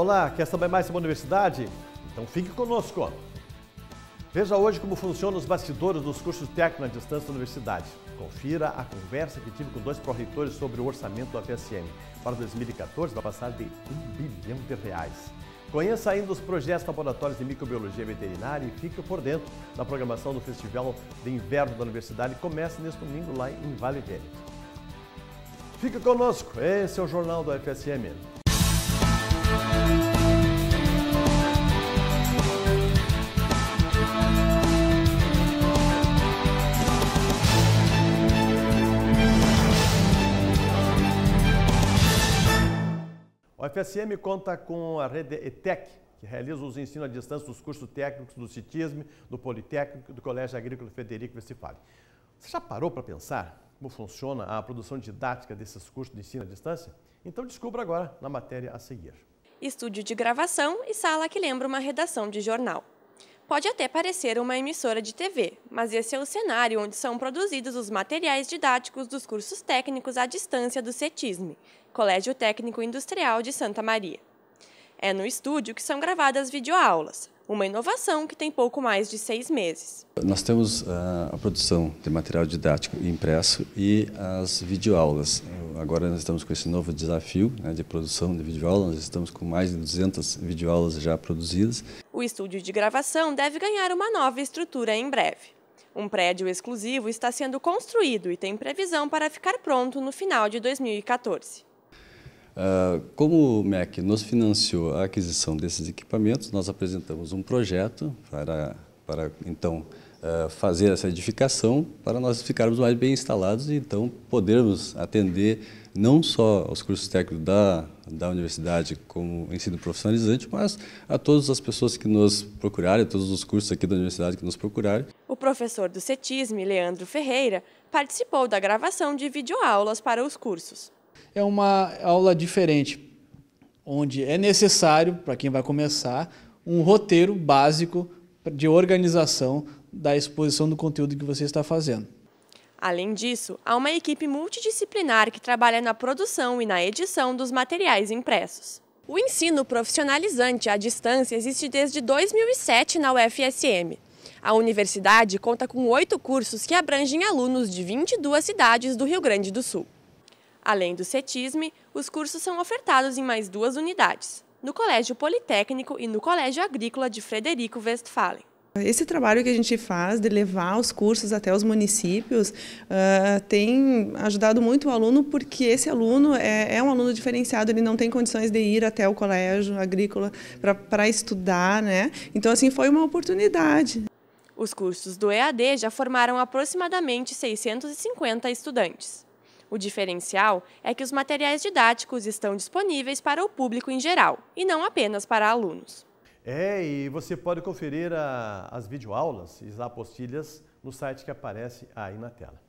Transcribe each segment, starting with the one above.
Olá, quer saber mais sobre a universidade? Então fique conosco. Veja hoje como funcionam os bastidores dos cursos técnicos à distância da universidade. Confira a conversa que tive com dois pró-reitores sobre o orçamento da FSM Para 2014 vai passar de um bilhão de reais. Conheça ainda os projetos laboratórios de microbiologia veterinária e fique por dentro da programação do Festival de Inverno da Universidade que começa neste domingo lá em Vale Verde. Fique conosco, esse é o Jornal do FSM. O FSM conta com a rede ETEC, que realiza os ensinos à distância dos cursos técnicos do CITISM, do Politécnico e do Colégio Agrícola Federico Westphalen. Você já parou para pensar como funciona a produção didática desses cursos de ensino à distância? Então descubra agora na matéria a seguir. Estúdio de gravação e sala que lembra uma redação de jornal. Pode até parecer uma emissora de TV, mas esse é o cenário onde são produzidos os materiais didáticos dos cursos técnicos à distância do CETISME, Colégio Técnico Industrial de Santa Maria. É no estúdio que são gravadas videoaulas, uma inovação que tem pouco mais de seis meses. Nós temos ah, a produção de material didático impresso e as videoaulas. Agora nós estamos com esse novo desafio né, de produção de videoaulas, nós estamos com mais de 200 videoaulas já produzidas. O estúdio de gravação deve ganhar uma nova estrutura em breve. Um prédio exclusivo está sendo construído e tem previsão para ficar pronto no final de 2014. Ah, como o MEC nos financiou a aquisição desses equipamentos, nós apresentamos um projeto para, para então, ah, fazer essa edificação, para nós ficarmos mais bem instalados e, então, podermos atender não só aos cursos técnicos da, da universidade como ensino profissionalizante, mas a todas as pessoas que nos procurarem, todos os cursos aqui da universidade que nos procurarem. O professor do CETISME, Leandro Ferreira, participou da gravação de videoaulas para os cursos é uma aula diferente, onde é necessário, para quem vai começar, um roteiro básico de organização da exposição do conteúdo que você está fazendo. Além disso, há uma equipe multidisciplinar que trabalha na produção e na edição dos materiais impressos. O ensino profissionalizante à distância existe desde 2007 na UFSM. A universidade conta com oito cursos que abrangem alunos de 22 cidades do Rio Grande do Sul. Além do CETISME, os cursos são ofertados em mais duas unidades, no Colégio Politécnico e no Colégio Agrícola de Frederico Westphalen. Esse trabalho que a gente faz de levar os cursos até os municípios uh, tem ajudado muito o aluno, porque esse aluno é, é, um aluno diferenciado, ele não tem condições de ir até o colégio agrícola para estudar, né? Então, assim, foi uma oportunidade. Os cursos do EAD já formaram aproximadamente 650 estudantes. O diferencial é que os materiais didáticos estão disponíveis para o público em geral, e não apenas para alunos. É, e você pode conferir a, as videoaulas e as apostilhas no site que aparece aí na tela.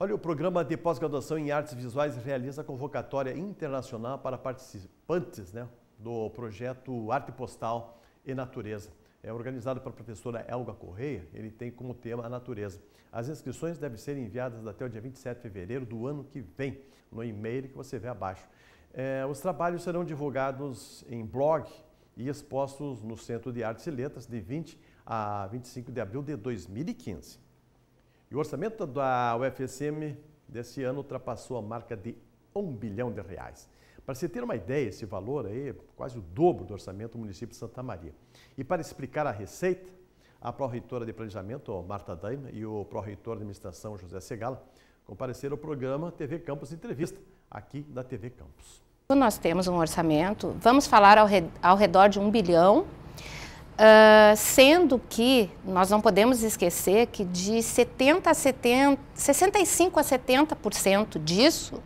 Olha, o programa de pós-graduação em artes visuais realiza convocatória internacional para participantes né, do projeto Arte Postal e Natureza é organizado pela professora Elga Correia, ele tem como tema a natureza. As inscrições devem ser enviadas até o dia 27 de fevereiro do ano que vem, no e-mail que você vê abaixo. É, os trabalhos serão divulgados em blog e expostos no Centro de Artes e Letras de 20 a 25 de abril de 2015. E o orçamento da UFSM desse ano ultrapassou a marca de 1 bilhão de reais. Para você ter uma ideia, esse valor aí é quase o dobro do orçamento do município de Santa Maria. E para explicar a receita, a pró-reitora de Planejamento, Marta Daima, e o pró-reitor de Administração, José Segala, compareceram ao programa TV Campos Entrevista, aqui da TV Campos. Nós temos um orçamento, vamos falar ao redor de um bilhão, Uh, sendo que nós não podemos esquecer que de 70 a 70, 65 a 70% disso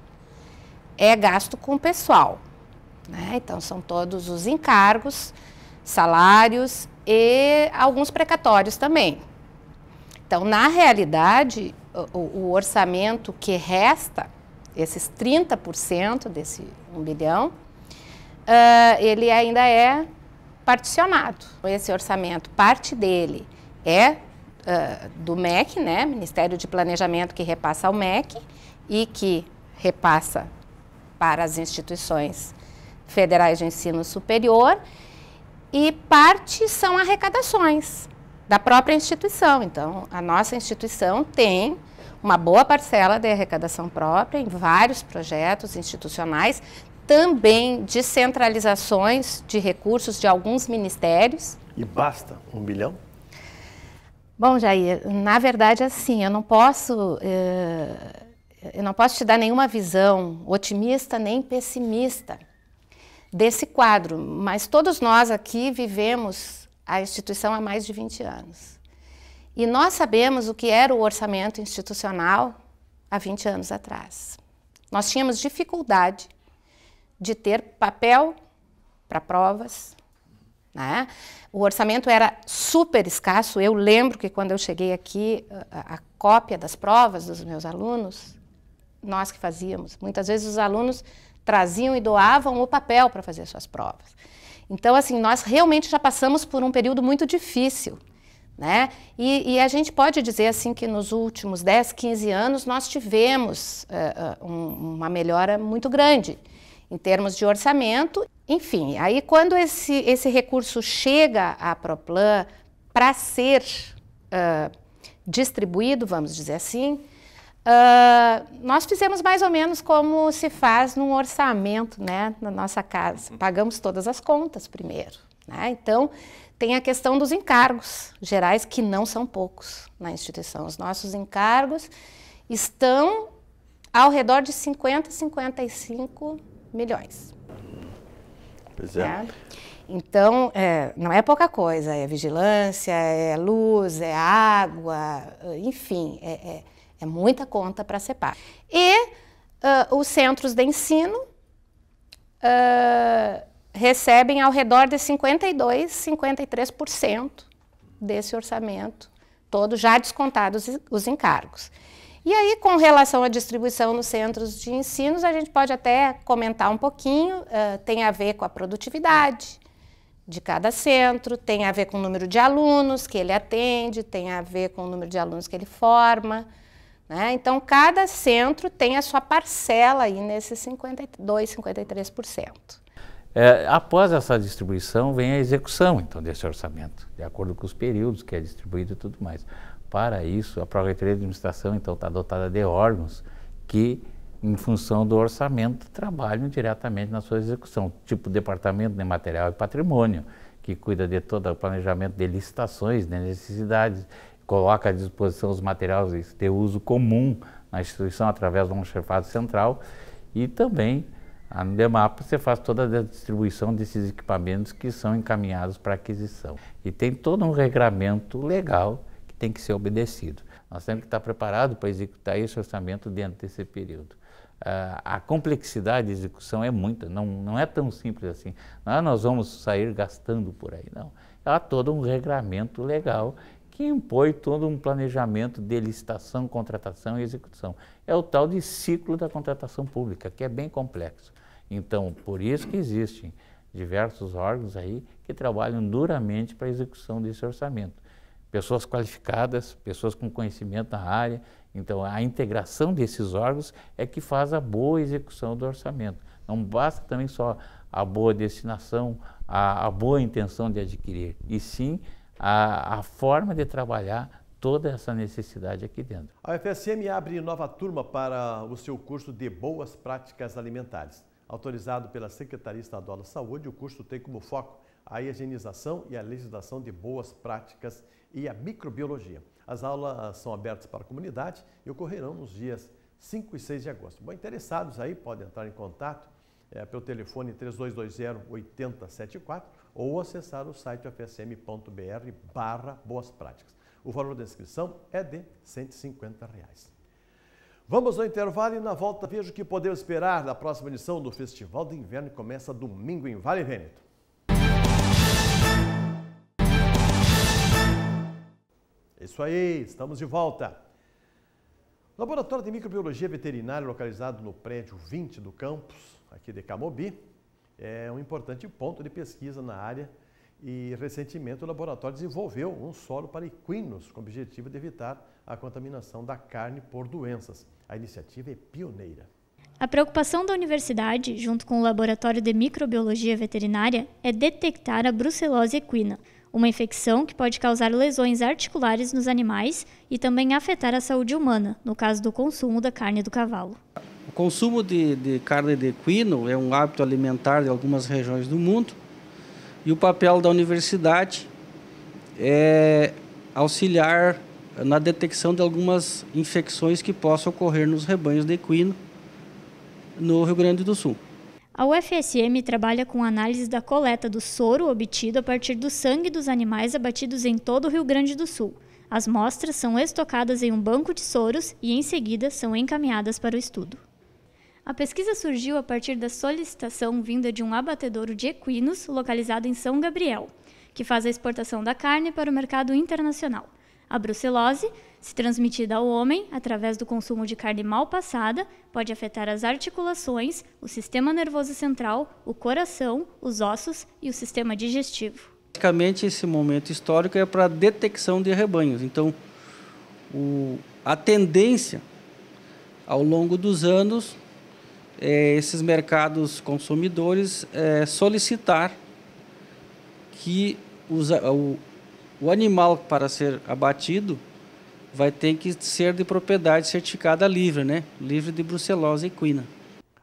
é gasto com pessoal. Né? Então, são todos os encargos, salários e alguns precatórios também. Então, na realidade, o, o orçamento que resta, esses 30% desse 1 bilhão, uh, ele ainda é particionado. Esse orçamento, parte dele é uh, do MEC, né? Ministério de Planejamento que repassa ao MEC e que repassa para as instituições federais de ensino superior e parte são arrecadações da própria instituição. Então, a nossa instituição tem uma boa parcela de arrecadação própria em vários projetos institucionais, também descentralizações de recursos de alguns ministérios. E basta um bilhão? Bom, Jair, na verdade, assim, eu não posso. Eh, eu não posso te dar nenhuma visão otimista nem pessimista desse quadro, mas todos nós aqui vivemos a instituição há mais de 20 anos. E nós sabemos o que era o orçamento institucional há 20 anos atrás. Nós tínhamos dificuldade de ter papel para provas. Né? O orçamento era super escasso. Eu lembro que quando eu cheguei aqui, a, a cópia das provas dos meus alunos nós que fazíamos. Muitas vezes os alunos traziam e doavam o papel para fazer suas provas. Então, assim, nós realmente já passamos por um período muito difícil. Né? E, e a gente pode dizer assim que nos últimos 10, 15 anos nós tivemos uh, um, uma melhora muito grande em termos de orçamento. Enfim, aí quando esse, esse recurso chega à Proplan para ser uh, distribuído, vamos dizer assim, ah, nós fizemos mais ou menos como se faz num orçamento, né, na nossa casa. Uhum. Pagamos todas as contas primeiro, né? Então, tem a questão dos encargos gerais, que não são poucos na instituição. Os nossos encargos estão ao redor de 50, 55 milhões. Pois é. Né? Então, é, não é pouca coisa, é vigilância, é luz, é água, enfim, é, é é muita conta para separar. E uh, os centros de ensino uh, recebem ao redor de 52%, 53% desse orçamento todo, já descontados os encargos. E aí, com relação à distribuição nos centros de ensino, a gente pode até comentar um pouquinho, uh, tem a ver com a produtividade de cada centro, tem a ver com o número de alunos que ele atende, tem a ver com o número de alunos que ele forma, né? Então, cada centro tem a sua parcela aí nesses 52, 53%. É, após essa distribuição, vem a execução, então, desse orçamento, de acordo com os períodos que é distribuído e tudo mais. Para isso, a Projetoria de Administração, então, está dotada de órgãos que, em função do orçamento, trabalham diretamente na sua execução, tipo Departamento de Material e Patrimônio, que cuida de todo o planejamento de licitações, de necessidades, coloca à disposição os materiais de uso comum na instituição através de um chefado central e também a Andemap você faz toda a distribuição desses equipamentos que são encaminhados para aquisição. E tem todo um regramento legal que tem que ser obedecido. Nós temos que estar preparados para executar esse orçamento dentro desse período. Uh, a complexidade de execução é muita, não, não é tão simples assim. Não, é nós vamos sair gastando por aí, não. Há é todo um regramento legal que impõe todo um planejamento de licitação, contratação e execução. É o tal de ciclo da contratação pública, que é bem complexo. Então, por isso que existem diversos órgãos aí que trabalham duramente para a execução desse orçamento. Pessoas qualificadas, pessoas com conhecimento na área. Então, a integração desses órgãos é que faz a boa execução do orçamento. Não basta também só a boa destinação, a, a boa intenção de adquirir, e sim a, a forma de trabalhar toda essa necessidade aqui dentro. A UFSM abre nova turma para o seu curso de Boas Práticas Alimentares. Autorizado pela Secretaria Estadual da Saúde, o curso tem como foco a higienização e a legislação de boas práticas e a microbiologia. As aulas são abertas para a comunidade e ocorrerão nos dias 5 e 6 de agosto. Bom, interessados aí podem entrar em contato é, pelo telefone 3220-8074 ou acessar o site fsmbr barra boas práticas. O valor da inscrição é de R$ 150. Reais. Vamos ao intervalo e na volta vejo o que podemos esperar da próxima edição do Festival de Inverno que começa domingo em Vale Vêneto. Isso aí, estamos de volta. O Laboratório de Microbiologia Veterinária localizado no prédio 20 do campus, aqui de Camobi, é um importante ponto de pesquisa na área e, recentemente, o laboratório desenvolveu um solo para equinos com o objetivo de evitar a contaminação da carne por doenças. A iniciativa é pioneira. A preocupação da universidade, junto com o Laboratório de Microbiologia Veterinária, é detectar a brucelose equina, uma infecção que pode causar lesões articulares nos animais e também afetar a saúde humana, no caso do consumo da carne do cavalo. O consumo de, de carne de equino é um hábito alimentar de algumas regiões do mundo e o papel da universidade é auxiliar na detecção de algumas infecções que possam ocorrer nos rebanhos de equino no Rio Grande do Sul. A UFSM trabalha com análise da coleta do soro obtido a partir do sangue dos animais abatidos em todo o Rio Grande do Sul. As mostras são estocadas em um banco de soros e, em seguida, são encaminhadas para o estudo. A pesquisa surgiu a partir da solicitação vinda de um abatedouro de equinos localizado em São Gabriel, que faz a exportação da carne para o mercado internacional. A brucelose, se transmitida ao homem através do consumo de carne mal passada, pode afetar as articulações, o sistema nervoso central, o coração, os ossos e o sistema digestivo. Basicamente, esse momento histórico é para a detecção de rebanhos. Então, o, a tendência ao longo dos anos é, esses mercados consumidores é, solicitar que os, o, o animal para ser abatido vai ter que ser de propriedade certificada livre, né? Livre de brucelose e equina.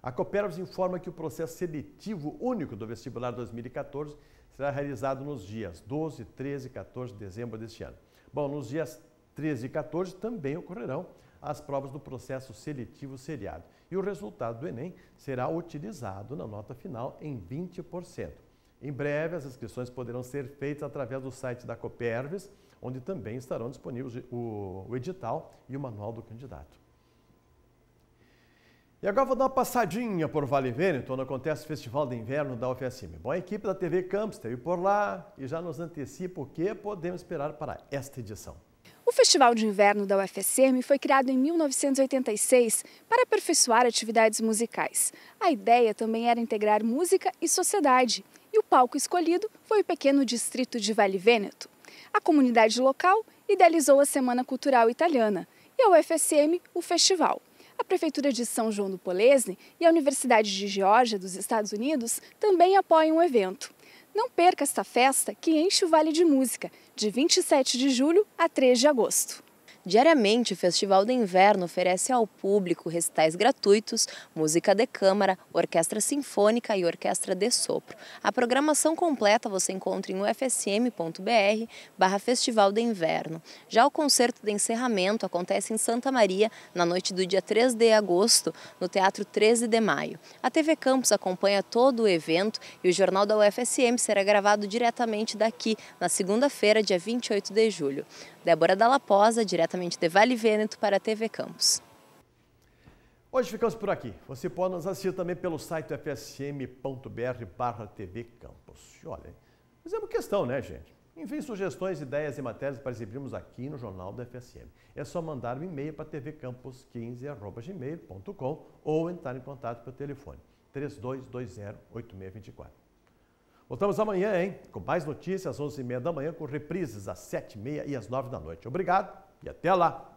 A Copérvos informa que o processo seletivo único do vestibular 2014 será realizado nos dias 12, 13 e 14 de dezembro deste ano. Bom, nos dias 13 e 14 também ocorrerão as provas do processo seletivo seriado e o resultado do Enem será utilizado na nota final em 20%. Em breve, as inscrições poderão ser feitas através do site da Copervis, onde também estarão disponíveis o edital e o manual do candidato. E agora vou dar uma passadinha por Vale Verde, onde então, acontece o Festival de Inverno da UFSM. Bom, a equipe da TV Campos esteve por lá e já nos antecipa o que podemos esperar para esta edição. O Festival de Inverno da UFSM foi criado em 1986 para aperfeiçoar atividades musicais. A ideia também era integrar música e sociedade, e o palco escolhido foi o pequeno distrito de Vale Vêneto. A comunidade local idealizou a Semana Cultural Italiana e a UFSM o festival. A Prefeitura de São João do Polesne e a Universidade de Geórgia dos Estados Unidos também apoiam o evento. Não perca esta festa que enche o Vale de Música de 27 de julho a 3 de agosto. Diariamente, o Festival do Inverno oferece ao público recitais gratuitos, música de câmara, orquestra sinfônica e orquestra de sopro. A programação completa você encontra em ufsm.br barra Festival do Inverno. Já o concerto de encerramento acontece em Santa Maria, na noite do dia 3 de agosto, no Teatro 13 de Maio. A TV Campus acompanha todo o evento e o Jornal da UFSM será gravado diretamente daqui, na segunda-feira, dia 28 de julho. Débora Dalaposa, diretamente de Vale Vêneto para a TV Campos. Hoje ficamos por aqui. Você pode nos assistir também pelo site fsm.br barra TV Campos. olha, fizemos questão, né, gente? Envie sugestões, ideias e matérias para exibirmos aqui no Jornal da FSM. É só mandar um e-mail para tvcampos 15gmailcom ou entrar em contato pelo telefone 3220 8624. Voltamos amanhã, hein? Com mais notícias às 11h30 da manhã, com reprises às 7h30 e às 9 da noite. Obrigado e até lá!